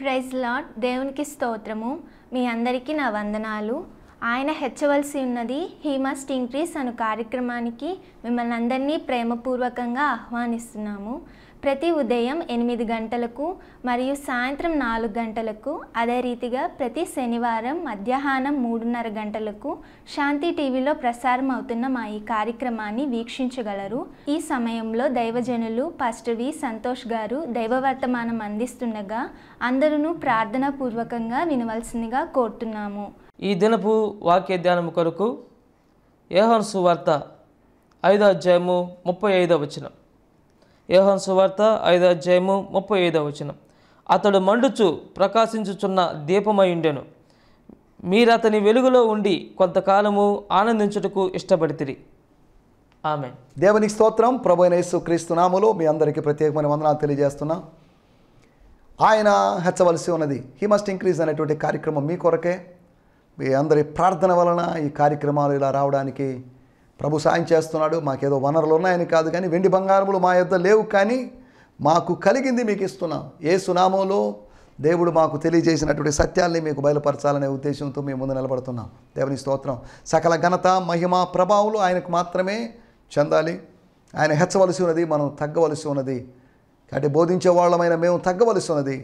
praise lord దేవునికి స్తోత్రము మీ అందరికీ నా వందనాలు ఆయన హెచ్చవలసి ఉన్నది హీ ఇంక్రీస్ అను కార్యక్రమానికి మిమ్మల్ని అందరినీ ప్రేమపూర్వకంగా ఆహ్వానిస్తున్నాము ప్రతి ఉదయం ఎనిమిది గంటలకు మరియు సాయంత్రం నాలుగు గంటలకు అదే రీతిగా ప్రతి శనివారం మధ్యాహ్నం మూడున్నర గంటలకు శాంతి టీవీలో ప్రసారం అవుతున్న మా ఈ కార్యక్రమాన్ని వీక్షించగలరు ఈ సమయంలో దైవజనులు పాస్టర్ వి సంతోష్ గారు దైవవర్తమానం అందిస్తుండగా అందరూ పూర్వకంగా వినవలసిందిగా కోరుతున్నాము ఈ దినపు వాక్య ధ్యానము కొరకు ఏహన్సు సువార్త ఐదో అధ్యాయము ముప్పై ఐదో వచనం యోహన్ సువార్త ఐదో అధ్యాయము ముప్పై ఐదో వచనం అతడు మండుచు ప్రకాశించుచున్న మీరు అతని వెలుగులో ఉండి కొంతకాలము ఆనందించుటకు ఇష్టపడితిరి ఆమె దేవునికి స్తోత్రం ప్రభు యేసు క్రీస్తునాములు మీ అందరికీ ప్రత్యేకమైన వందనాలు తెలియజేస్తున్నా ఆయన హెచ్చవలసి ఉన్నది హీ మస్ట్ ఇంక్రీజ్ అనేటువంటి కార్యక్రమం మీ కొరకే మీ అందరి ప్రార్థన వలన ఈ కార్యక్రమాలు ఇలా రావడానికి ప్రభు సాయం చేస్తున్నాడు మాకేదో వనరులు ఉన్నాయని కాదు కానీ వెండి బంగారములు మా యొద్ద లేవు కానీ మాకు కలిగింది మీకు ఇస్తున్నాం ఏ సునామంలో దేవుడు మాకు తెలియజేసినటువంటి సత్యాల్ని మీకు బయలుపరచాలనే ఉద్దేశంతో మేము ముందు నిలబడుతున్నాం దేవుని స్తోత్రం సకల ఘనత మహిమ ప్రభావులు ఆయనకు మాత్రమే చెందాలి ఆయన హెచ్చవలసి ఉన్నది మనం తగ్గవలసి ఉన్నది కాబట్టి బోధించే వాళ్ళమైన మేము తగ్గవలసి ఉన్నది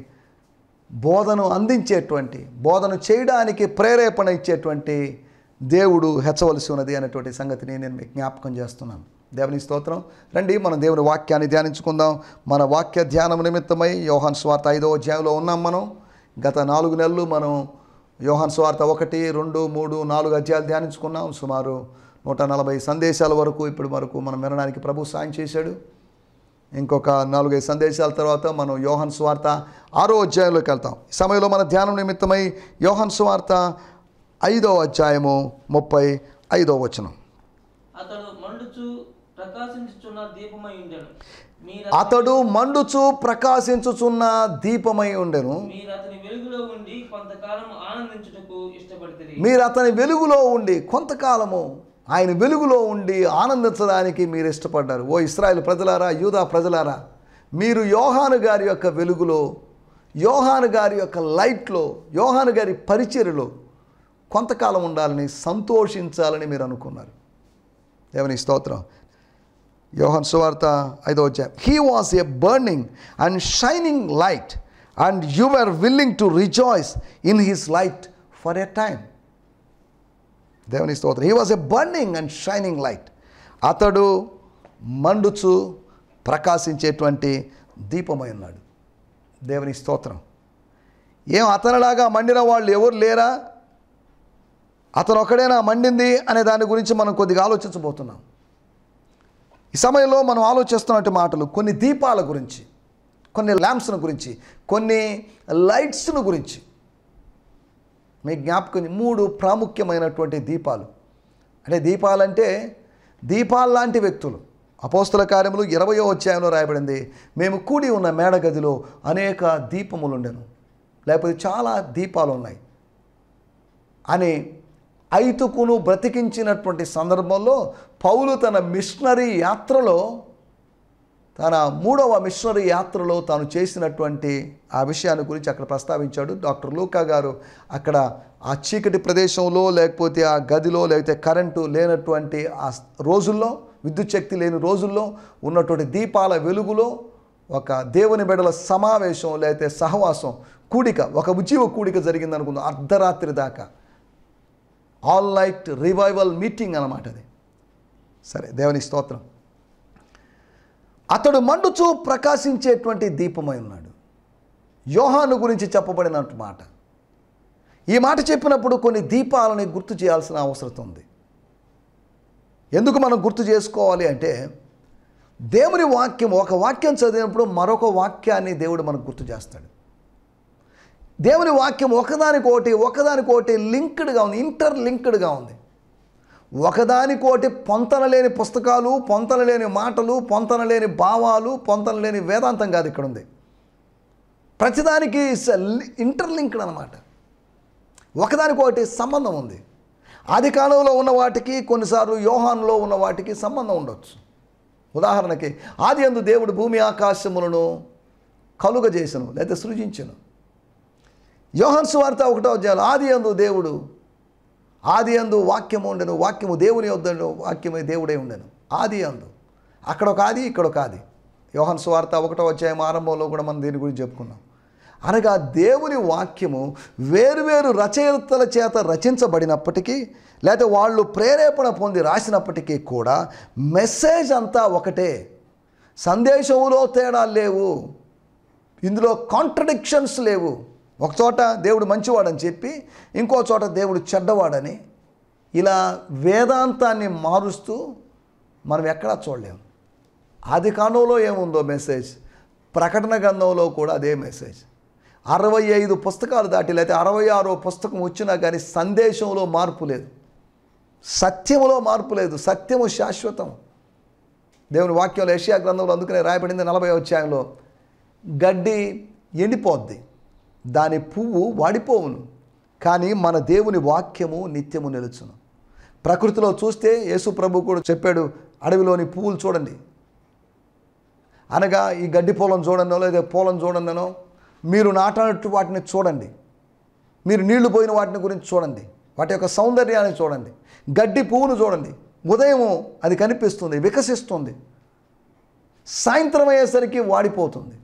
బోధను అందించేటువంటి బోధను చేయడానికి ప్రేరేపణ ఇచ్చేటువంటి దేవుడు హెచ్చవలసి ఉన్నది అనేటువంటి సంగతిని నేను మీకు జ్ఞాపకం చేస్తున్నాను దేవుని స్తోత్రం రండి మనం దేవుని వాక్యాన్ని ధ్యానించుకుందాం మన వాక్య ధ్యానం నిమిత్తమై యోహాన్ స్వార్థ ఐదో అధ్యాయంలో ఉన్నాం మనం గత నాలుగు నెలలు మనం యోహాన్ స్వార్థ ఒకటి రెండు మూడు నాలుగు అధ్యాయాలు ధ్యానించుకున్నాం సుమారు నూట నలభై సందేశాల వరకు ఇప్పుడు వరకు మనం వినడానికి ప్రభు సాయం చేశాడు ఇంకొక నాలుగైదు సందేశాల తర్వాత మనం యోహన్ స్వార్థ ఆరో అధ్యాయంలోకి వెళ్తాం ఈ సమయంలో మన ధ్యానం నిమిత్తమై యోహన్ స్వార్త ఐదవ అధ్యాయము ముప్పై ఐదవ వచనం అతడు మండుచు ప్రకాశించుచున్న దీపమై ఉండెను మీరు అతని వెలుగులో ఉండి కొంతకాలము ఆయన వెలుగులో ఉండి ఆనందించడానికి మీరు ఇష్టపడ్డారు ఓ ఇస్రాయల్ ప్రజలారా యూదా ప్రజలారా మీరు యోహాను గారి యొక్క వెలుగులో యోహాను గారి యొక్క లైట్లో యోహాను గారి పరిచర్లో కొంతకాలం ఉండాలని సంతోషించాలని మీరు అనుకున్నారు దేవుని స్తోత్రం యోహన్ సువార్త ఐదో వచ్చా he was a burning and shining light and you are willing to rejoice in his light for a time దేవుని స్తోత్రం he was a burning and shining light అతడు మండుచు ప్రకాశించేటువంటి దీపమై ఉన్నాడు దేవుని స్తోత్రం ఏం అతనిలాగా మండిన వాళ్ళు ఎవరు లేరా అతను ఒకడేనా మండింది అనే దాని గురించి మనం కొద్దిగా ఆలోచించబోతున్నాం ఈ సమయంలో మనం ఆలోచిస్తున్నటువంటి మాటలు కొన్ని దీపాల గురించి కొన్ని ల్యాంప్స్ను గురించి కొన్ని లైట్స్ను గురించి మీ జ్ఞాపకం మూడు ప్రాముఖ్యమైనటువంటి దీపాలు అంటే దీపాలంటే దీపాల్లాంటి వ్యక్తులు అపోస్తల కార్యములు ఇరవయో అధ్యాయంలో రాయబడింది మేము కూడి ఉన్న మేడగదిలో అనేక దీపములు ఉండను లేకపోతే చాలా దీపాలు ఉన్నాయి అని ఐతుకును బ్రతికించినటువంటి సందర్భంలో పౌలు తన మిషనరీ యాత్రలో తన మూడవ మిషనరీ యాత్రలో తాను చేసినటువంటి ఆ విషయాన్ని గురించి అక్కడ ప్రస్తావించాడు డాక్టర్ లూకా గారు అక్కడ ఆ చీకటి ప్రదేశంలో లేకపోతే ఆ గదిలో లేకపోతే కరెంటు లేనటువంటి ఆ రోజుల్లో విద్యుత్ శక్తి లేని రోజుల్లో ఉన్నటువంటి దీపాల వెలుగులో ఒక దేవుని బిడల సమావేశం లేకపోతే సహవాసం కూడిక ఒక ఉజీవ కూడిక జరిగిందనుకుందాం అర్ధరాత్రి దాకా ఆల్ లైట్ రివైవల్ మీటింగ్ అనమాట అది సరే దేవుని స్తోత్రం అతడు మండుచూ ప్రకాశించేటువంటి దీపమై ఉన్నాడు యోహాను గురించి చెప్పబడిన మాట ఈ మాట చెప్పినప్పుడు కొన్ని దీపాలని గుర్తు చేయాల్సిన అవసరం ఉంది ఎందుకు మనం గుర్తు చేసుకోవాలి అంటే దేవుని వాక్యం ఒక వాక్యం చదివినప్పుడు మరొక వాక్యాన్ని దేవుడు మనకు గుర్తు చేస్తాడు దేవుని వాక్యం ఒకదానికోటి ఒకదానికోటి లింక్డ్గా ఉంది ఇంటర్ లింక్డ్గా ఉంది ఒకదానికోటి పొంతన లేని పుస్తకాలు పొంతన లేని మాటలు పొంతన లేని భావాలు పొంతన లేని వేదాంతం కాదు ఇక్కడ ఉంది ప్రతిదానికి ఇంటర్లింక్డ్ అనమాట ఒకదానికోటి సంబంధం ఉంది ఆది కాలంలో ఉన్న వాటికి కొన్నిసార్లు యోహాన్లో ఉన్న వాటికి సంబంధం ఉండొచ్చు ఉదాహరణకి ఆది అందు దేవుడు భూమి ఆకాశములను కలుగజేసను లేదా సృజించను యోహన్ వార్త ఒకటో అధ్యాయులు ఆది అందు దేవుడు ఆది అందు వాక్యము ఉండను వాక్యము దేవుని వద్దను వాక్యమే దేవుడే ఉండను ఆది అందు అక్కడ ఒక ఆది ఇక్కడ ఒక ఆది యోహన్ సువార్త ఒకటో అధ్యాయం ఆరంభంలో కూడా మనం దీని గురించి చెప్పుకున్నాం అనగా దేవుని వాక్యము వేరువేరు రచయితల చేత రచించబడినప్పటికీ లేదా వాళ్ళు ప్రేరేపణ పొంది రాసినప్పటికీ కూడా మెసేజ్ అంతా ఒకటే సందేశములో తేడా లేవు ఇందులో కాంట్రడిక్షన్స్ లేవు ఒక చోట దేవుడు మంచివాడని చెప్పి ఇంకో చోట దేవుడు చెడ్డవాడని ఇలా వేదాంతాన్ని మారుస్తూ మనం ఎక్కడా చూడలేము ఆది కాలంలో ఏముందో మెసేజ్ ప్రకటన గ్రంథంలో కూడా అదే మెసేజ్ అరవై ఐదు పుస్తకాలు దాటి లేకపోతే అరవై ఆరో పుస్తకం వచ్చినా కానీ సందేశంలో మార్పు లేదు సత్యములో మార్పు లేదు సత్యము శాశ్వతం దేవుని వాక్యంలో ఏషియా గ్రంథంలో అందుకనే రాయబడింది నలభై అధ్యాయంలో గడ్డి ఎండిపోద్ది దాని పువ్వు వాడిపోవును కానీ మన దేవుని వాక్యము నిత్యము నిలుచును ప్రకృతిలో చూస్తే యేసు ప్రభు కూడా చెప్పాడు అడవిలోని పువ్వులు చూడండి అనగా ఈ గడ్డి పొలం చూడండినో లేదా పొలం చూడండినో మీరు నాటనట్టు వాటిని చూడండి మీరు నీళ్లు పోయిన వాటిని గురించి చూడండి వాటి యొక్క సౌందర్యాన్ని చూడండి గడ్డి పువ్వును చూడండి ఉదయము అది కనిపిస్తుంది వికసిస్తుంది సాయంత్రం అయ్యేసరికి వాడిపోతుంది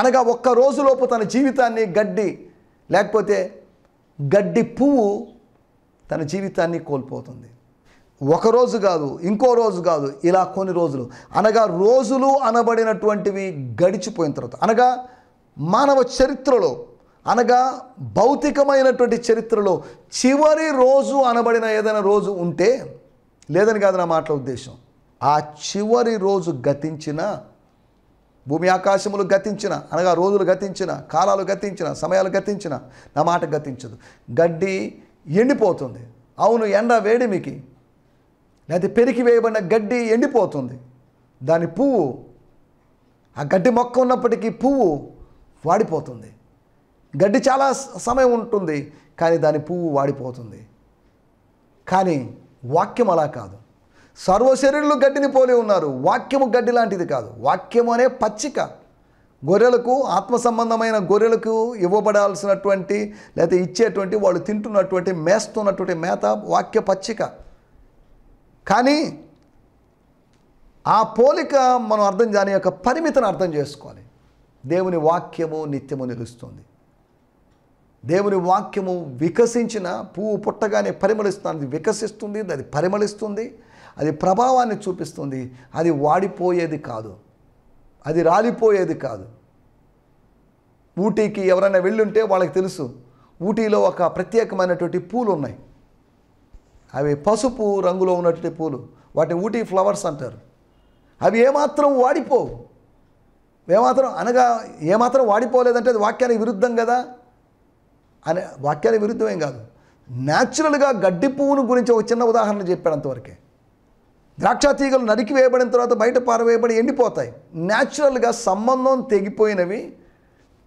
అనగా ఒక్క రోజులోపు తన జీవితాన్ని గడ్డి లేకపోతే గడ్డి పువ్వు తన జీవితాన్ని కోల్పోతుంది ఒక రోజు కాదు ఇంకో రోజు కాదు ఇలా కొన్ని రోజులు అనగా రోజులు అనబడినటువంటివి గడిచిపోయిన తర్వాత అనగా మానవ చరిత్రలో అనగా భౌతికమైనటువంటి చరిత్రలో చివరి రోజు అనబడిన ఏదైనా రోజు ఉంటే లేదని కాదు నా మాటల ఉద్దేశం ఆ చివరి రోజు గతించిన భూమి ఆకాశములు గతించిన అనగా రోజులు గతించిన కాలాలు గతించిన సమయాలు గతించిన నా మాట గతించదు గడ్డి ఎండిపోతుంది అవును ఎండ వేడిమికి లేకపోతే పెరికి వేయబడిన గడ్డి ఎండిపోతుంది దాని పువ్వు ఆ గడ్డి మొక్క ఉన్నప్పటికీ పువ్వు వాడిపోతుంది గడ్డి చాలా సమయం ఉంటుంది కానీ దాని పువ్వు వాడిపోతుంది కానీ వాక్యం అలా కాదు సర్వశరీరులు గడ్డిని పోలి ఉన్నారు వాక్యము గడ్డి లాంటిది కాదు వాక్యము అనే పచ్చిక గొర్రెలకు ఆత్మ సంబంధమైన గొర్రెలకు ఇవ్వబడాల్సినటువంటి లేదా ఇచ్చేటువంటి వాళ్ళు తింటున్నటువంటి మేస్తున్నటువంటి మేత వాక్య పచ్చిక కానీ ఆ పోలిక మనం అర్థం దాని యొక్క పరిమితిని అర్థం చేసుకోవాలి దేవుని వాక్యము నిత్యము నిలుస్తుంది దేవుని వాక్యము వికసించిన పువ్వు పుట్టగానే పరిమళిస్తుంది వికసిస్తుంది అది పరిమళిస్తుంది అది ప్రభావాన్ని చూపిస్తుంది అది వాడిపోయేది కాదు అది రాలిపోయేది కాదు ఊటీకి ఎవరైనా వెళ్ళుంటే వాళ్ళకి తెలుసు ఊటీలో ఒక ప్రత్యేకమైనటువంటి పూలు ఉన్నాయి అవి పసుపు రంగులో ఉన్నటువంటి పూలు వాటి ఊటీ ఫ్లవర్స్ అంటారు అవి ఏమాత్రం వాడిపోవు ఏమాత్రం అనగా ఏమాత్రం వాడిపోలేదంటే అది వాక్యానికి విరుద్ధం కదా అనే వాక్యానికి విరుద్ధమేం కాదు న్యాచురల్గా గడ్డి పువ్వును గురించి ఒక చిన్న ఉదాహరణ చెప్పాడు అంతవరకే ద్రాక్ష తీగలు నరికి వేయబడిన తర్వాత బయట పారవేయబడి ఎండిపోతాయి న్యాచురల్గా సంబంధం తెగిపోయినవి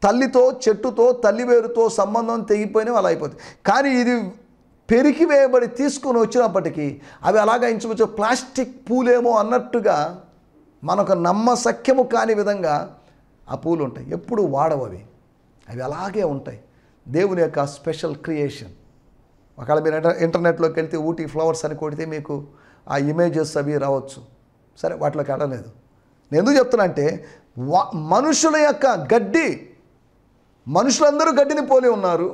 తల్లితో చెట్టుతో తల్లివేరుతో సంబంధం తెగిపోయినవి అలా అయిపోతాయి కానీ ఇది పెరిగి వేయబడి తీసుకొని వచ్చినప్పటికీ అవి అలాగే ఇంచుమించు ప్లాస్టిక్ పూలేమో అన్నట్టుగా మనకు నమ్మసఖ్యము కాని విధంగా ఆ పూలు ఉంటాయి ఎప్పుడు వాడవవి అవి అలాగే ఉంటాయి దేవుని యొక్క స్పెషల్ క్రియేషన్ ఒకవేళ మీరు ఇంటర్నెట్లోకి వెళ్తే ఊటీ ఫ్లవర్స్ అని కొడితే మీకు ఆ ఇమేజెస్ అవి రావచ్చు సరే వాటిలోకి వెళ్ళలేదు నేను ఎందుకు చెప్తున్నా అంటే మనుషుల యొక్క గడ్డి మనుషులందరూ గడ్డిని పోలి ఉన్నారు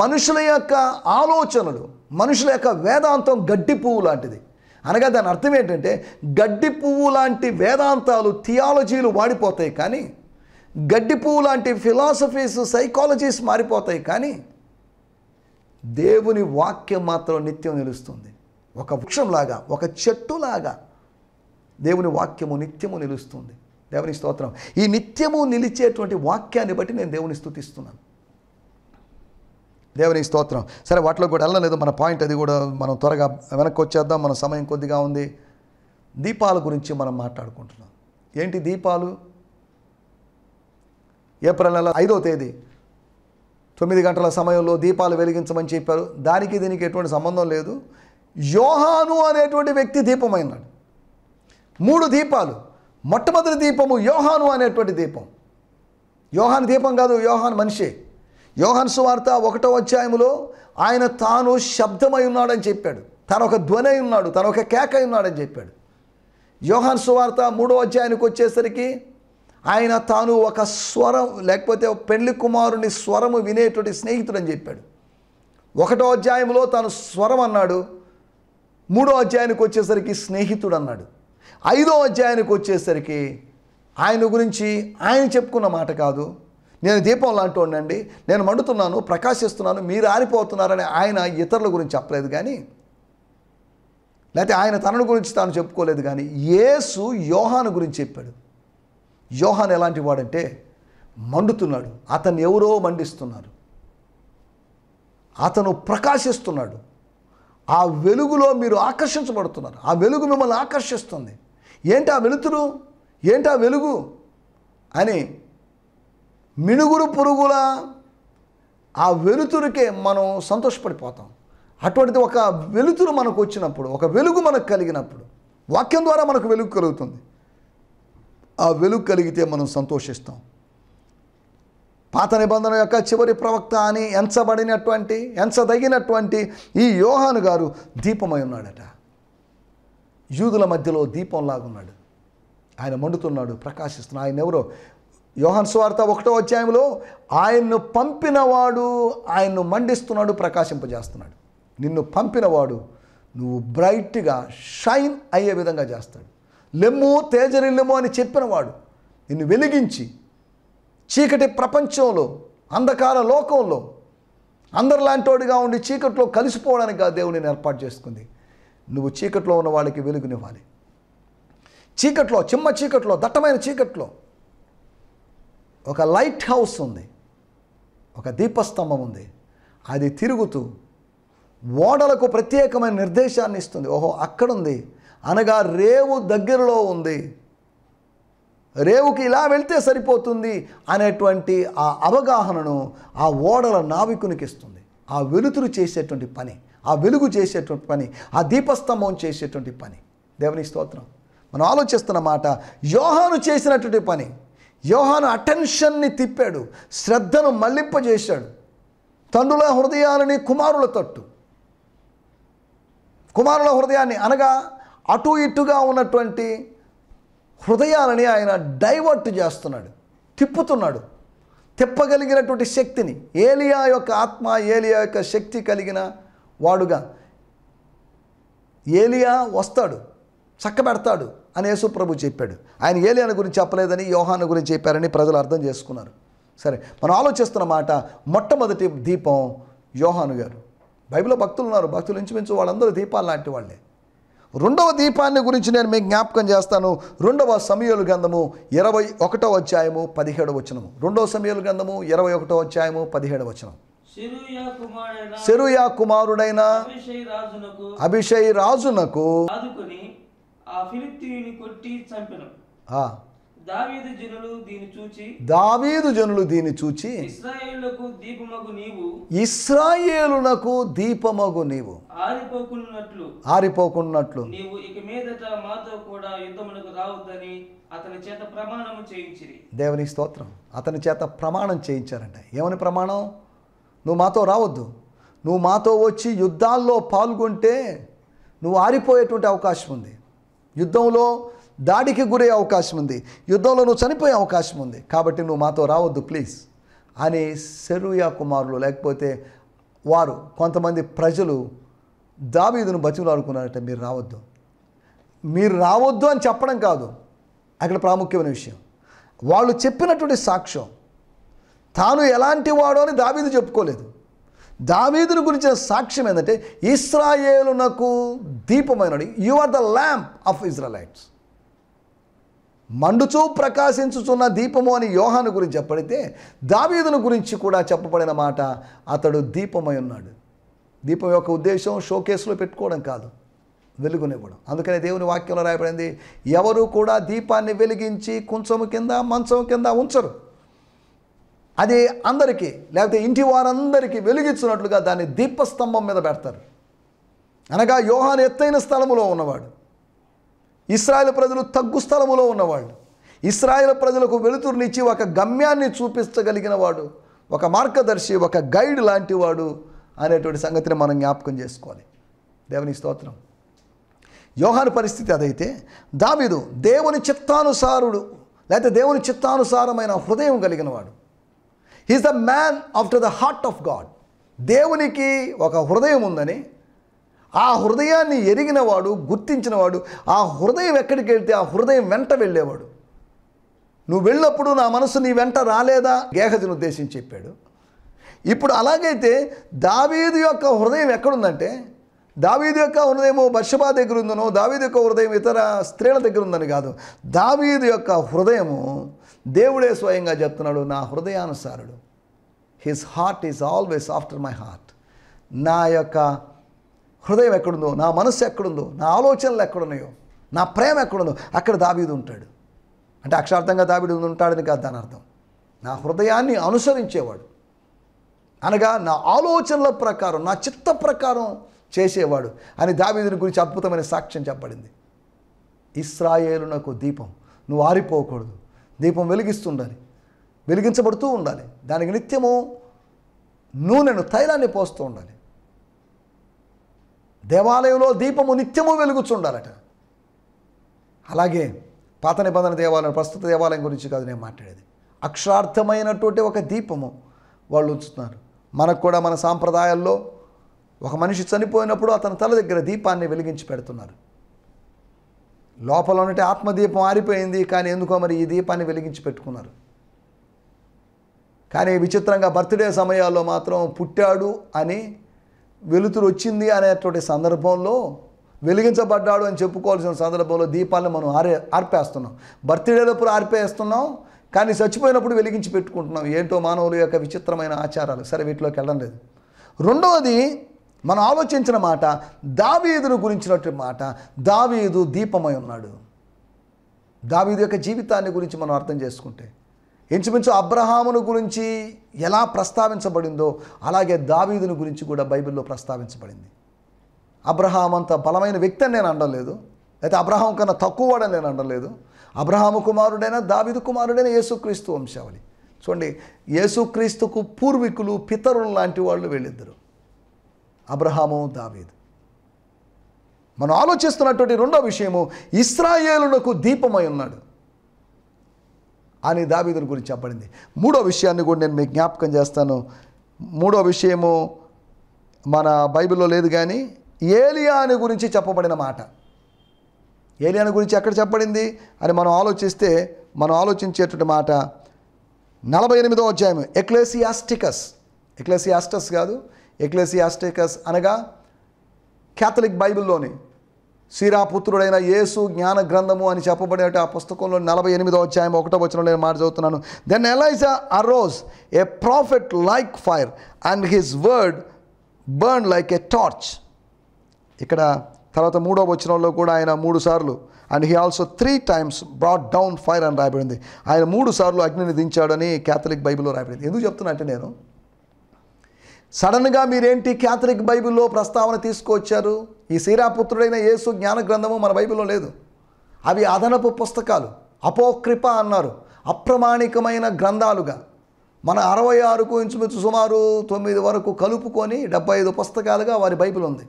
మనుషుల యొక్క ఆలోచనలు మనుషుల యొక్క వేదాంతం గడ్డి పువ్వు లాంటిది అనగా దాని అర్థం ఏంటంటే గడ్డి పువ్వు లాంటి వేదాంతాలు థియాలజీలు వాడిపోతాయి కానీ గడ్డి పువ్వు లాంటి ఫిలాసఫీస్ సైకాలజీస్ మారిపోతాయి కానీ దేవుని వాక్యం మాత్రం నిత్యం నిలుస్తుంది ఒక వృక్షంలాగా ఒక చెట్టులాగా దేవుని వాక్యము నిత్యము నిలుస్తుంది దేవుని స్తోత్రం ఈ నిత్యము నిలిచేటువంటి వాక్యాన్ని బట్టి నేను దేవుని స్థుతిస్తున్నాను దేవుని స్తోత్రం సరే వాటిలో కూడా వెళ్ళలేదు మన పాయింట్ అది కూడా మనం త్వరగా వెనక్కి వచ్చేద్దాం మన సమయం కొద్దిగా ఉంది దీపాల గురించి మనం మాట్లాడుకుంటున్నాం ఏంటి దీపాలు ఏప్రిల్ నెల ఐదో తేదీ తొమ్మిది గంటల సమయంలో దీపాలు వెలిగించమని చెప్పారు దానికి దీనికి ఎటువంటి సంబంధం లేదు యోహాను అనేటువంటి వ్యక్తి దీపమైనాడు మూడు దీపాలు మొట్టమొదటి దీపము యోహాను అనేటువంటి దీపం యోహాన్ దీపం కాదు యోహాన్ మనిషే యోహాన్ సువార్త ఒకటో అధ్యాయములో ఆయన తాను శబ్దమై ఉన్నాడని చెప్పాడు తను ఒక ధ్వని అయి ఉన్నాడు తను ఒక కేక అయి ఉన్నాడని చెప్పాడు యోహాన్ సువార్త మూడో అధ్యాయానికి వచ్చేసరికి ఆయన తాను ఒక స్వరం లేకపోతే పెళ్లి కుమారుని స్వరము వినేటువంటి స్నేహితుడని చెప్పాడు ఒకటో అధ్యాయంలో తాను స్వరం అన్నాడు మూడో అధ్యాయానికి వచ్చేసరికి స్నేహితుడు అన్నాడు ఐదో అధ్యాయానికి వచ్చేసరికి ఆయన గురించి ఆయన చెప్పుకున్న మాట కాదు నేను దీపం లాంటి అండి నేను మండుతున్నాను ప్రకాశిస్తున్నాను మీరు ఆరిపోతున్నారని ఆయన ఇతరుల గురించి చెప్పలేదు కానీ లేకపోతే ఆయన తనను గురించి తాను చెప్పుకోలేదు కానీ యేసు యోహాను గురించి చెప్పాడు యోహాన్ ఎలాంటి వాడంటే మండుతున్నాడు అతను ఎవరో మండిస్తున్నారు అతను ప్రకాశిస్తున్నాడు ఆ వెలుగులో మీరు ఆకర్షించబడుతున్నారు ఆ వెలుగు మిమ్మల్ని ఆకర్షిస్తుంది ఏంటి ఆ వెలుతురు ఏంటి ఆ వెలుగు అని మినుగురు పురుగుల ఆ వెలుతురుకే మనం సంతోషపడిపోతాం అటువంటిది ఒక వెలుతురు మనకు వచ్చినప్పుడు ఒక వెలుగు మనకు కలిగినప్పుడు వాక్యం ద్వారా మనకు వెలుగు కలుగుతుంది ఆ వెలుగు కలిగితే మనం సంతోషిస్తాం పాత నిబంధన యొక్క చివరి ప్రవక్త అని ఎంచబడినటువంటి ఎంచదగినటువంటి ఈ యోహాను గారు దీపమై ఉన్నాడట యూదుల మధ్యలో దీపంలాగున్నాడు ఆయన మండుతున్నాడు ప్రకాశిస్తున్నాడు ఆయన ఎవరో యోహన్ స్వార్త ఒకటో అధ్యాయంలో ఆయన్ను పంపినవాడు ఆయన్ను మండిస్తున్నాడు ప్రకాశింపజేస్తున్నాడు నిన్ను పంపినవాడు నువ్వు బ్రైట్గా షైన్ అయ్యే విధంగా చేస్తాడు లెమ్ము లెమ్ము అని చెప్పినవాడు నిన్ను వెలిగించి చీకటి ప్రపంచంలో అంధకార లోకంలో అందరిలాంటోడిగా ఉండి చీకట్లో కలిసిపోవడానికి ఆ దేవుని ఏర్పాటు చేసుకుంది నువ్వు చీకట్లో ఉన్న వాళ్ళకి వెలుగునివ్వాలి చీకట్లో చిమ్మ చీకట్లో దట్టమైన చీకట్లో ఒక లైట్ హౌస్ ఉంది ఒక దీపస్తంభం ఉంది అది తిరుగుతూ ఓడలకు ప్రత్యేకమైన నిర్దేశాన్ని ఇస్తుంది ఓహో అక్కడుంది అనగా రేవు దగ్గరలో ఉంది రేవుకి ఇలా వెళ్తే సరిపోతుంది అనేటువంటి ఆ అవగాహనను ఆ ఓడల నావికునికి ఇస్తుంది ఆ వెలుతురు చేసేటువంటి పని ఆ వెలుగు చేసేటువంటి పని ఆ దీపస్తంభం చేసేటువంటి పని దేవుని స్తోత్రం మనం ఆలోచిస్తున్న మాట యోహాను చేసినటువంటి పని యోహాను అటెన్షన్ని తిప్పాడు శ్రద్ధను మళ్లింపజేశాడు తండ్రుల హృదయాలని కుమారుల తట్టు కుమారుల హృదయాన్ని అనగా అటు ఇటుగా ఉన్నటువంటి హృదయాలని ఆయన డైవర్ట్ చేస్తున్నాడు తిప్పుతున్నాడు తిప్పగలిగినటువంటి శక్తిని ఏలియా యొక్క ఆత్మ ఏలియా యొక్క శక్తి కలిగిన వాడుగా ఏలియా వస్తాడు చక్కబెడతాడు అని యేసుప్రభు ప్రభు చెప్పాడు ఆయన ఏలియాను గురించి చెప్పలేదని యోహాను గురించి చెప్పారని ప్రజలు అర్థం చేసుకున్నారు సరే మనం ఆలోచిస్తున్న మాట మొట్టమొదటి దీపం యోహాను గారు బైబిల్లో భక్తులు ఉన్నారు భక్తులు ఇంచుమించు వాళ్ళందరూ దీపాలు లాంటి వాళ్ళే రెండవ దీపాన్ని గురించి నేను మీకు జ్ఞాపకం చేస్తాను రెండవ సమయలు గంధము ఇరవై ఒకటో అధ్యాయము పదిహేడు వచనము రెండవ సమయలు గంధము ఇరవై ఒకటో అధ్యాయము పదిహేడు వచనం సెరుయా కుమారుడైన అభిషయ్ రాజునకు దావీదు జనులు దీని చూచి దావీదు జనులు దీని చూచి ఇస్రాయేలునకు దీపమగు నీవు ఇస్రాయేలునకు దీపమగు నీవు ఆరిపోకున్నట్లు ఆరిపోకున్నట్లు నీవు ఇక మీదట మాతో కూడా యుద్ధమునకు రావద్దని అతని చేత ప్రమాణము చేయించిరి దేవుని స్తోత్రం అతని చేత ప్రమాణం చేయించారంట ఏమని ప్రమాణం నువ్వు మాతో రావద్దు నువ్వు మాతో వచ్చి యుద్ధాల్లో పాల్గొంటే నువ్వు ఆరిపోయేటువంటి అవకాశం ఉంది యుద్ధంలో దాడికి గురే అవకాశం ఉంది యుద్ధంలో నువ్వు చనిపోయే అవకాశం ఉంది కాబట్టి నువ్వు మాతో రావద్దు ప్లీజ్ అని సెరుయా కుమారులు లేకపోతే వారు కొంతమంది ప్రజలు దావీదును బతిమలాడుకున్నారట మీరు రావద్దు మీరు రావద్దు అని చెప్పడం కాదు అక్కడ ప్రాముఖ్యమైన విషయం వాళ్ళు చెప్పినటువంటి సాక్ష్యం తాను ఎలాంటి వాడు అని దావీదు చెప్పుకోలేదు దావీదుని గురించిన సాక్ష్యం ఏంటంటే ఇస్రాయేలునకు దీపమైన you are the lamp of Israelites మండుచూ ప్రకాశించుచున్న దీపము అని యోహాను గురించి చెప్పడితే దావీదును గురించి కూడా చెప్పబడిన మాట అతడు దీపమై ఉన్నాడు దీపం యొక్క ఉద్దేశం షోకేస్లో పెట్టుకోవడం కాదు వెలుగునివ్వడం అందుకనే దేవుని వాక్యంలో రాయబడింది ఎవరు కూడా దీపాన్ని వెలిగించి కుంచము కింద మంచం కింద ఉంచరు అది అందరికీ లేకపోతే ఇంటి వారందరికీ వెలిగించినట్లుగా దాన్ని దీపస్తంభం మీద పెడతారు అనగా యోహాన్ ఎత్తైన స్థలములో ఉన్నవాడు ఇస్రాయల్ ప్రజలు తగ్గు స్థలములో ఉన్నవాళ్ళు ఇస్రాయల్ ప్రజలకు వెలుతురునిచ్చి ఒక గమ్యాన్ని చూపించగలిగిన వాడు ఒక మార్గదర్శి ఒక గైడ్ లాంటి వాడు అనేటువంటి సంగతిని మనం జ్ఞాపకం చేసుకోవాలి దేవుని స్తోత్రం యోహాను పరిస్థితి అదైతే దావిదు దేవుని చిత్తానుసారుడు లేకపోతే దేవుని చిత్తానుసారమైన హృదయం కలిగిన వాడు he's the man after the heart of God దేవునికి ఒక హృదయం ఉందని ఆ హృదయాన్ని ఎరిగినవాడు గుర్తించినవాడు ఆ హృదయం ఎక్కడికి వెళ్తే ఆ హృదయం వెంట వెళ్ళేవాడు నువ్వు వెళ్ళినప్పుడు నా మనసు నీ వెంట రాలేదా గేహజను ఉద్దేశించి చెప్పాడు ఇప్పుడు అలాగైతే దావీదు యొక్క హృదయం ఎక్కడుందంటే దావీదు యొక్క హృదయం బర్షబా దగ్గర ఉందనో దావీదు యొక్క హృదయం ఇతర స్త్రీల దగ్గర ఉందని కాదు దావీదు యొక్క హృదయము దేవుడే స్వయంగా చెప్తున్నాడు నా హృదయానుసారుడు his heart is always after my heart నా యొక్క హృదయం ఎక్కడుందో నా మనస్సు ఎక్కడుందో నా ఆలోచనలు ఎక్కడున్నాయో నా ప్రేమ ఎక్కడుందో అక్కడ దాబీదు ఉంటాడు అంటే అక్షార్థంగా దాబీడు ఉంటాడని కాదు దాని అర్థం నా హృదయాన్ని అనుసరించేవాడు అనగా నా ఆలోచనల ప్రకారం నా చిత్త ప్రకారం చేసేవాడు అని దావీదుని గురించి అద్భుతమైన సాక్ష్యం చెప్పబడింది నాకు దీపం నువ్వు ఆరిపోకూడదు దీపం వెలిగిస్తుండాలి వెలిగించబడుతూ ఉండాలి దానికి నిత్యము నూనెను తైలాన్ని పోస్తూ ఉండాలి దేవాలయంలో దీపము నిత్యము వెలుగుచుండాలట అలాగే పాత నిబంధన దేవాలయం ప్రస్తుత దేవాలయం గురించి కాదు నేను మాట్లాడేది అక్షరార్థమైనటువంటి ఒక దీపము వాళ్ళు ఉంచుతున్నారు మనకు కూడా మన సాంప్రదాయాల్లో ఒక మనిషి చనిపోయినప్పుడు అతని తల దగ్గర దీపాన్ని వెలిగించి పెడుతున్నారు లోపల ఉన్నట్టు ఆత్మదీపం ఆరిపోయింది కానీ ఎందుకో మరి ఈ దీపాన్ని వెలిగించి పెట్టుకున్నారు కానీ విచిత్రంగా బర్త్డే సమయాల్లో మాత్రం పుట్టాడు అని వెలుతురు వచ్చింది అనేటువంటి సందర్భంలో వెలిగించబడ్డాడు అని చెప్పుకోవాల్సిన సందర్భంలో దీపాలను మనం ఆరే ఆర్పేస్తున్నాం బర్త్డేలప్పుడు ఆర్పేస్తున్నాం కానీ చచ్చిపోయినప్పుడు వెలిగించి పెట్టుకుంటున్నాం ఏంటో మానవుల యొక్క విచిత్రమైన ఆచారాలు సరే వీటిలోకి వెళ్ళడం లేదు రెండవది మనం ఆలోచించిన మాట దావీదును గురించినటువంటి మాట దావీదు దీపమై ఉన్నాడు దావీదు యొక్క జీవితాన్ని గురించి మనం అర్థం చేసుకుంటే ఇంచుమించు అబ్రహామును గురించి ఎలా ప్రస్తావించబడిందో అలాగే దావీదును గురించి కూడా బైబిల్లో ప్రస్తావించబడింది అబ్రహాం అంత బలమైన వ్యక్తి అని నేను అనలేదు అయితే అబ్రహాం కన్నా తక్కువ వాడని నేను అనలేదు అబ్రహాము కుమారుడైన దావిదు కుమారుడైన యేసుక్రీస్తు వంశావళి చూడండి యేసుక్రీస్తుకు పూర్వీకులు పితరులు లాంటి వాళ్ళు వీళ్ళిద్దరు అబ్రహాము దావీదు మనం ఆలోచిస్తున్నటువంటి రెండో విషయము ఇస్రాయేలునకు దీపమై ఉన్నాడు అని దాబీదుల గురించి చెప్పబడింది మూడో విషయాన్ని కూడా నేను మీకు జ్ఞాపకం చేస్తాను మూడో విషయము మన బైబిల్లో లేదు కానీ ఏలియాని గురించి చెప్పబడిన మాట ఏలియాని గురించి ఎక్కడ చెప్పబడింది అని మనం ఆలోచిస్తే మనం ఆలోచించేటువంటి మాట నలభై ఎనిమిదో అధ్యాయం ఎక్లేసియాస్టికస్ ఎక్లేసియాస్టస్ కాదు ఎక్లేసియాస్టికస్ అనగా క్యాథలిక్ బైబిల్లోని సీరాపుత్రుడైన యేసు జ్ఞాన గ్రంథము అని చెప్పబడే ఆ పుస్తకంలో నలభై ఎనిమిదో అధ్యాయం ఒకటో వచ్చిన నేను మాట చదువుతున్నాను then Elijah arose a prophet like fire and his word burn like a torch ఇక్కడ తర్వాత మూడో వచనంలో కూడా ఆయన మూడు సార్లు and he also three times brought down fire అని రాయబడింది ఆయన మూడు సార్లు అగ్నిని దించాడని క్యాథలిక్ బైబిల్లో రాయబడింది ఎందుకు చెప్తున్నట్టే నేను సడన్గా మీరేంటి క్యాథలిక్ బైబిల్లో ప్రస్తావన తీసుకువచ్చారు ఈ సీరాపుత్రుడైన యేసు జ్ఞాన గ్రంథము మన బైబిల్లో లేదు అవి అదనపు పుస్తకాలు అపోకృప అన్నారు అప్రమాణికమైన గ్రంథాలుగా మన అరవై ఆరుకు ఇంచుమించు సుమారు తొమ్మిది వరకు కలుపుకొని డెబ్బై ఐదు పుస్తకాలుగా వారి బైబిల్ ఉంది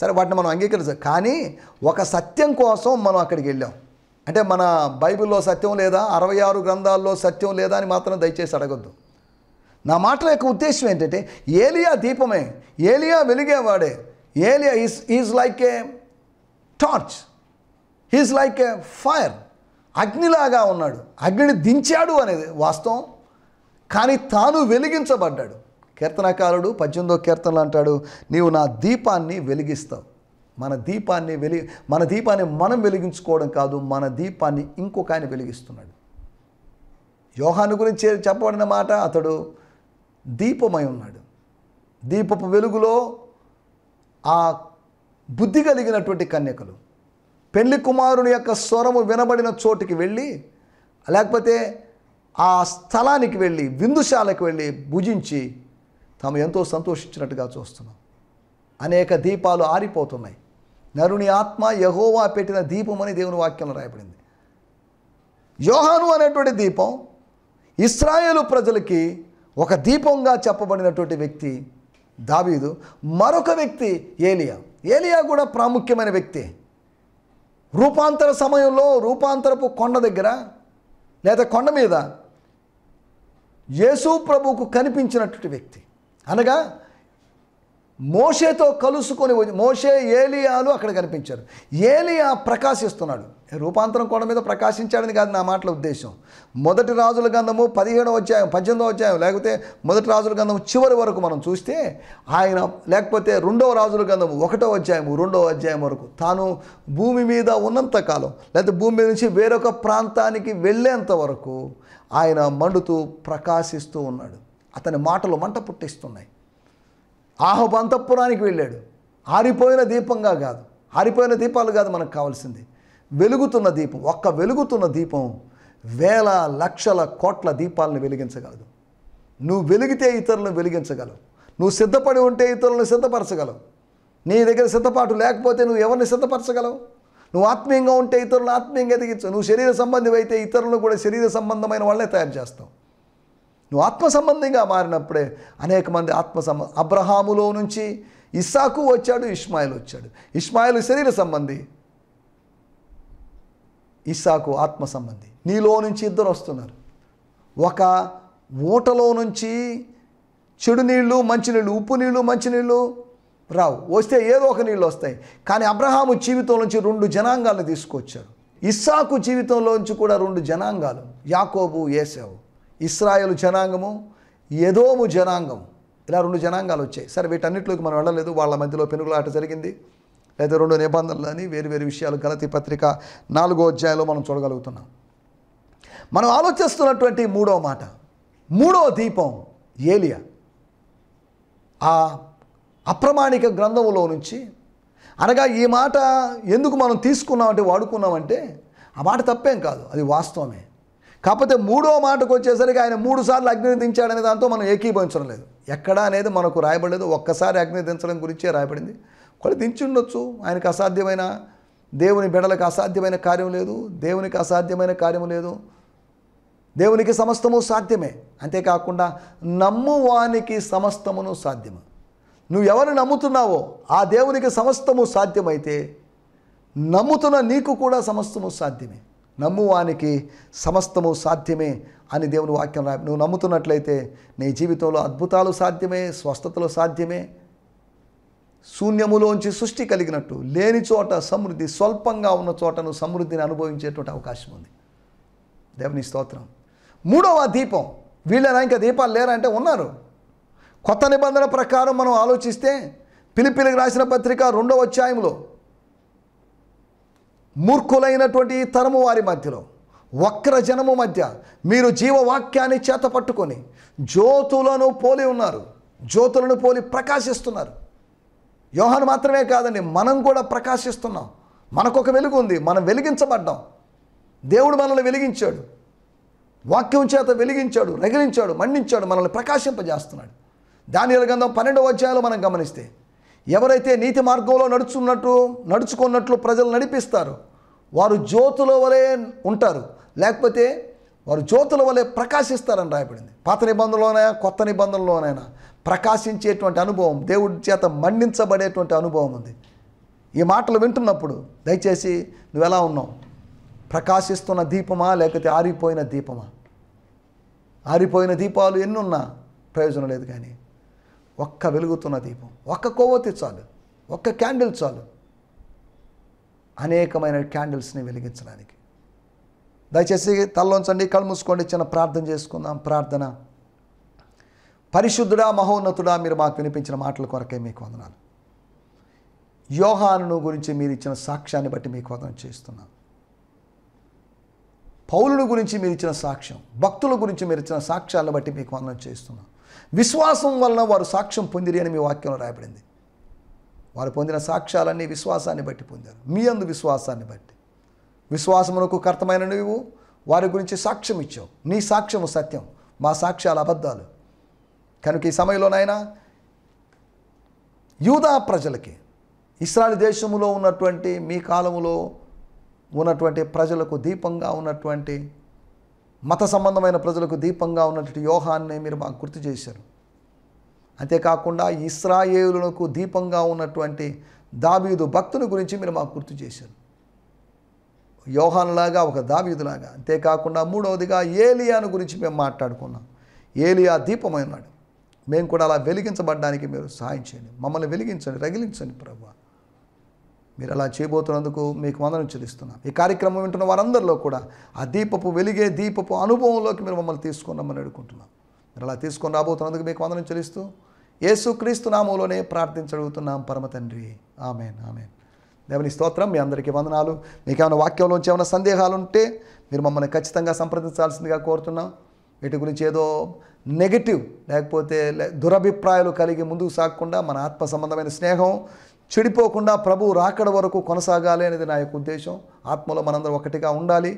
సరే వాటిని మనం అంగీకరించాం కానీ ఒక సత్యం కోసం మనం అక్కడికి వెళ్ళాం అంటే మన బైబిల్లో సత్యం లేదా అరవై ఆరు గ్రంథాల్లో సత్యం లేదా అని మాత్రం దయచేసి అడగొద్దు నా మాటల యొక్క ఉద్దేశం ఏంటంటే ఏలియా దీపమే ఏలియా వెలిగేవాడే Eliya is is like a torch he's like a fire అగ్నిలాగా ఉన్నాడు అగ్నిని దించాడు అనేది వాస్తవం కానీ తాను వెలిగించబడ్డాడు కీర్తనకారుడు పద్దెనిమిదో కీర్తనలు అంటాడు నీవు నా దీపాన్ని వెలిగిస్తావు మన దీపాన్ని వెలి మన దీపాన్ని మనం వెలిగించుకోవడం కాదు మన దీపాన్ని ఇంకొక ఆయన వెలిగిస్తున్నాడు యోహాను గురించి చెప్పబడిన మాట అతడు దీపమై ఉన్నాడు దీపపు వెలుగులో ఆ బుద్ధి కలిగినటువంటి కన్యకలు పెళ్లి కుమారుని యొక్క స్వరము వినబడిన చోటుకి వెళ్ళి లేకపోతే ఆ స్థలానికి వెళ్ళి విందుశాలకు వెళ్ళి భుజించి తాము ఎంతో సంతోషించినట్టుగా చూస్తున్నాం అనేక దీపాలు ఆరిపోతున్నాయి నరుని ఆత్మ యహోవా పెట్టిన దీపం అని దేవుని వాక్యంలో రాయబడింది యోహాను అనేటువంటి దీపం ఇస్రాయేలు ప్రజలకి ఒక దీపంగా చెప్పబడినటువంటి వ్యక్తి దావీదు మరొక వ్యక్తి ఏలియా ఏలియా కూడా ప్రాముఖ్యమైన వ్యక్తి రూపాంతర సమయంలో రూపాంతరపు కొండ దగ్గర లేదా కొండ మీద యేసు ప్రభువుకు కనిపించినటువంటి వ్యక్తి అనగా మోషేతో కలుసుకొని మోషే ఏలియాలు అక్కడ కనిపించారు ఏలియా ప్రకాశిస్తున్నాడు రూపాంతరం కోణం మీద ప్రకాశించాడని కాదు నా మాటల ఉద్దేశం మొదటి రాజుల గంధము పదిహేడవ అధ్యాయం పద్దెనిమిదవ అధ్యాయం లేకపోతే మొదటి రాజుల గంధం చివరి వరకు మనం చూస్తే ఆయన లేకపోతే రెండవ రాజుల గంధము ఒకటో అధ్యాయము రెండవ అధ్యాయం వరకు తాను భూమి మీద ఉన్నంత కాలం లేకపోతే భూమి మీద నుంచి వేరొక ప్రాంతానికి వెళ్ళేంత వరకు ఆయన మండుతూ ప్రకాశిస్తూ ఉన్నాడు అతని మాటలు మంట పుట్టిస్తున్నాయి ఆహబు అంతఃపురానికి వెళ్ళాడు ఆరిపోయిన దీపంగా కాదు ఆరిపోయిన దీపాలు కాదు మనకు కావాల్సింది వెలుగుతున్న దీపం ఒక్క వెలుగుతున్న దీపం వేల లక్షల కోట్ల దీపాలను వెలిగించగలదు నువ్వు వెలిగితే ఇతరులను వెలిగించగలవు నువ్వు సిద్ధపడి ఉంటే ఇతరులను సిద్ధపరచగలవు నీ దగ్గర సిద్ధపాటు లేకపోతే నువ్వు ఎవరిని సిద్ధపరచగలవు నువ్వు ఆత్మీయంగా ఉంటే ఇతరులను ఆత్మీయంగా ఎదిగించు నువ్వు శరీర సంబంధం అయితే ఇతరులను కూడా శరీర సంబంధమైన వాళ్ళే తయారు చేస్తావు నువ్వు ఆత్మ సంబంధంగా మారినప్పుడే అనేక మంది ఆత్మ సంబంధ అబ్రహాములో నుంచి ఇస్సాకు వచ్చాడు ఇస్మాయిల్ వచ్చాడు ఇస్మాయిల్ శరీర సంబంధి ఇస్సాకు ఆత్మ సంబంధి నీలో నుంచి ఇద్దరు వస్తున్నారు ఒక ఊటలో నుంచి చెడు నీళ్ళు మంచినీళ్ళు ఉప్పు నీళ్ళు మంచినీళ్ళు రావు వస్తే ఏదో ఒక నీళ్ళు వస్తాయి కానీ అబ్రహాము జీవితం నుంచి రెండు జనాంగాలను తీసుకొచ్చారు ఇస్సాకు జీవితంలోంచి కూడా రెండు జనాంగాలు యాకోబు ఏసావు ఇస్రాయలు జనాంగము ఎదోము జనాంగం ఇలా రెండు జనాంగాలు వచ్చాయి సరే వీటన్నిటిలోకి మనం వెళ్ళలేదు వాళ్ళ మధ్యలో పెనుగులాట జరిగింది లేదా రెండు నిబంధనలని వేరు విషయాలు గలతి పత్రిక నాలుగో అధ్యాయంలో మనం చూడగలుగుతున్నాం మనం ఆలోచిస్తున్నటువంటి మూడో మాట మూడో దీపం ఏలియా ఆ అప్రమాణిక గ్రంథములో నుంచి అనగా ఈ మాట ఎందుకు మనం తీసుకున్నామంటే వాడుకున్నామంటే ఆ మాట తప్పేం కాదు అది వాస్తవమే కాకపోతే మూడో మాటకు వచ్చేసరికి ఆయన మూడు సార్లు అగ్ని దించాడనే దాంతో మనం ఏకీభవించడం లేదు ఎక్కడ అనేది మనకు రాయబడలేదు ఒక్కసారి అగ్ని దించడం గురించే రాయబడింది ఒకటి దించి ఆయనకు అసాధ్యమైన దేవుని బిడలకు అసాధ్యమైన కార్యం లేదు దేవునికి అసాధ్యమైన కార్యం లేదు దేవునికి సమస్తము సాధ్యమే అంతేకాకుండా నమ్మువానికి సమస్తమును సాధ్యము నువ్వు ఎవరు నమ్ముతున్నావో ఆ దేవునికి సమస్తము సాధ్యమైతే నమ్ముతున్న నీకు కూడా సమస్తము సాధ్యమే నమ్మువానికి సమస్తము సాధ్యమే అని దేవుని వాక్యం రా నువ్వు నమ్ముతున్నట్లయితే నీ జీవితంలో అద్భుతాలు సాధ్యమే స్వస్థతలు సాధ్యమే శూన్యములోంచి సృష్టి కలిగినట్టు లేని చోట సమృద్ధి స్వల్పంగా ఉన్న చోట నువ్వు సమృద్ధిని అనుభవించేటువంటి అవకాశం ఉంది దేవుని స్తోత్రం మూడవ దీపం వీళ్ళైనా ఇంకా దీపాలు లేరంటే ఉన్నారు కొత్త నిబంధన ప్రకారం మనం ఆలోచిస్తే పిలిపిలికి రాసిన పత్రిక రెండవ అధ్యాయంలో మూర్ఖులైనటువంటి తరము వారి మధ్యలో వక్ర జనము మధ్య మీరు జీవవాక్యాన్ని చేత పట్టుకొని జ్యోతులను పోలి ఉన్నారు జ్యోతులను పోలి ప్రకాశిస్తున్నారు యోహాను మాత్రమే కాదండి మనం కూడా ప్రకాశిస్తున్నాం మనకొక వెలుగు ఉంది మనం వెలిగించబడ్డాం దేవుడు మనల్ని వెలిగించాడు వాక్యం చేత వెలిగించాడు రగిలించాడు మండించాడు మనల్ని ప్రకాశింపజేస్తున్నాడు దాని గంధం పన్నెండవ అధ్యాయంలో మనం గమనిస్తే ఎవరైతే నీతి మార్గంలో నడుచున్నట్టు నడుచుకున్నట్లు ప్రజలు నడిపిస్తారో వారు జ్యోతుల వలె ఉంటారు లేకపోతే వారు జ్యోతుల వలె ప్రకాశిస్తారని రాయబడింది పాత నిబంధనలోనైనా కొత్త నిబంధనలోనైనా ప్రకాశించేటువంటి అనుభవం దేవుడి చేత మండించబడేటువంటి అనుభవం ఉంది ఈ మాటలు వింటున్నప్పుడు దయచేసి నువ్వు ఎలా ఉన్నావు ప్రకాశిస్తున్న దీపమా లేకపోతే ఆరిపోయిన దీపమా ఆరిపోయిన దీపాలు ఎన్నున్నా ప్రయోజనం లేదు కానీ ఒక్క వెలుగుతున్న దీపం ఒక్క కొవ్వొత్తి చాలు ఒక్క క్యాండిల్ చాలు అనేకమైన క్యాండిల్స్ని వెలిగించడానికి దయచేసి తల్లోంచండి కళ్ళు మూసుకోండి చిన్న ప్రార్థన చేసుకుందాం ప్రార్థన పరిశుద్ధుడా మహోన్నతుడా మీరు మాకు వినిపించిన మాటల కొరకే మీకు వందనాలు యోహాను గురించి మీరు ఇచ్చిన సాక్ష్యాన్ని బట్టి మీకు వందనం చేస్తున్నాను పౌరుడు గురించి మీరు ఇచ్చిన సాక్ష్యం భక్తుల గురించి మీరు ఇచ్చిన సాక్ష్యాలను బట్టి మీకు వందనం చేస్తున్నాం విశ్వాసం వలన వారు సాక్ష్యం పొందిరి అని మీ వాక్యంలో రాయబడింది వారు పొందిన సాక్ష్యాలన్నీ విశ్వాసాన్ని బట్టి పొందారు మీ అందు విశ్వాసాన్ని బట్టి విశ్వాసమునకు కర్తమైన నువ్వు వారి గురించి సాక్ష్యం ఇచ్చావు నీ సాక్ష్యము సత్యం మా సాక్ష్యాలు అబద్ధాలు కనుక ఈ సమయంలోనైనా యూదా ప్రజలకి ఇస్రాయల్ దేశంలో ఉన్నటువంటి మీ కాలములో ఉన్నటువంటి ప్రజలకు దీపంగా ఉన్నటువంటి మత సంబంధమైన ప్రజలకు దీపంగా ఉన్నటువంటి యోహాన్ని మీరు మాకు గుర్తు చేశారు అంతేకాకుండా ఇస్రాయేలులకు దీపంగా ఉన్నటువంటి దావీదు భక్తుని గురించి మీరు మాకు గుర్తు చేశారు యోహాన్లాగా ఒక దావీదులాగా అంతేకాకుండా మూడవదిగా ఏలియాను గురించి మేము మాట్లాడుకున్నాం ఏలియా దీపమైనాడు మేము కూడా అలా వెలిగించబడ్డానికి మీరు సహాయం చేయండి మమ్మల్ని వెలిగించండి రగిలించండి ప్రభు మీరు అలా చేయబోతున్నందుకు మీకు వందనం చెల్లిస్తున్నాం ఈ కార్యక్రమం వింటున్న వారందరిలో కూడా ఆ దీపపు వెలిగే దీపపు అనుభవంలోకి మీరు మమ్మల్ని తీసుకున్నామని అడుగుకుంటున్నాం మీరు అలా తీసుకొని రాబోతున్నందుకు మీకు వందనం చెల్లిస్తూ యేసుక్రీస్తు నామంలోనే ప్రార్థించగలుగుతున్నాం పరమ తండ్రి ఆమెన్ ఆమెన్ దేవుని స్తోత్రం మీ అందరికీ వందనాలు మీకు ఏమైనా వాక్యంలోంచి ఏమైనా సందేహాలు ఉంటే మీరు మమ్మల్ని ఖచ్చితంగా సంప్రదించాల్సిందిగా కోరుతున్నాం వీటి గురించి ఏదో నెగిటివ్ లేకపోతే దురభిప్రాయాలు కలిగి ముందుకు సాగకుండా మన ఆత్మ సంబంధమైన స్నేహం చెడిపోకుండా ప్రభు రాకడ వరకు కొనసాగాలి అనేది నా యొక్క ఉద్దేశం ఆత్మలో మనందరం ఒకటిగా ఉండాలి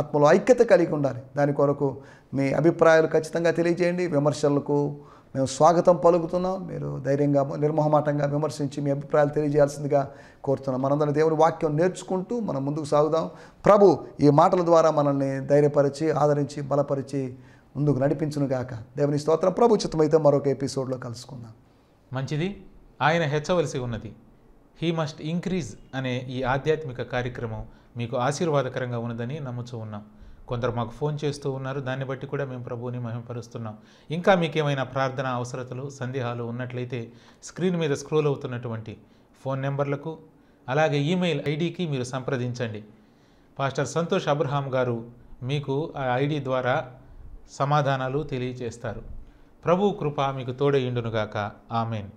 ఆత్మలో ఐక్యత కలిగి ఉండాలి దాని కొరకు మీ అభిప్రాయాలు ఖచ్చితంగా తెలియజేయండి విమర్శలకు మేము స్వాగతం పలుకుతున్నాం మీరు ధైర్యంగా నిర్మోహమాటంగా విమర్శించి మీ అభిప్రాయాలు తెలియజేయాల్సిందిగా కోరుతున్నాం మనందరం దేవుని వాక్యం నేర్చుకుంటూ మనం ముందుకు సాగుదాం ప్రభు ఈ మాటల ద్వారా మనల్ని ధైర్యపరిచి ఆదరించి బలపరిచి ముందుకు నడిపించును గాక దేవుని స్తోత్రం ప్రభు చిత్తమైతే మరొక ఎపిసోడ్లో కలుసుకుందాం మంచిది ఆయన హెచ్చవలసి ఉన్నది హీ మస్ట్ ఇంక్రీజ్ అనే ఈ ఆధ్యాత్మిక కార్యక్రమం మీకు ఆశీర్వాదకరంగా ఉన్నదని నమ్ముచూ ఉన్నాం కొందరు మాకు ఫోన్ చేస్తూ ఉన్నారు దాన్ని బట్టి కూడా మేము ప్రభువుని మహిమపరుస్తున్నాం ఇంకా మీకేమైనా ప్రార్థన అవసరతలు సందేహాలు ఉన్నట్లయితే స్క్రీన్ మీద స్క్రోల్ అవుతున్నటువంటి ఫోన్ నెంబర్లకు అలాగే ఈమెయిల్ ఐడికి మీరు సంప్రదించండి పాస్టర్ సంతోష్ అబ్రహాం గారు మీకు ఆ ఐడి ద్వారా సమాధానాలు తెలియజేస్తారు ప్రభు కృప మీకు తోడయుండునుగాక ఆమెన్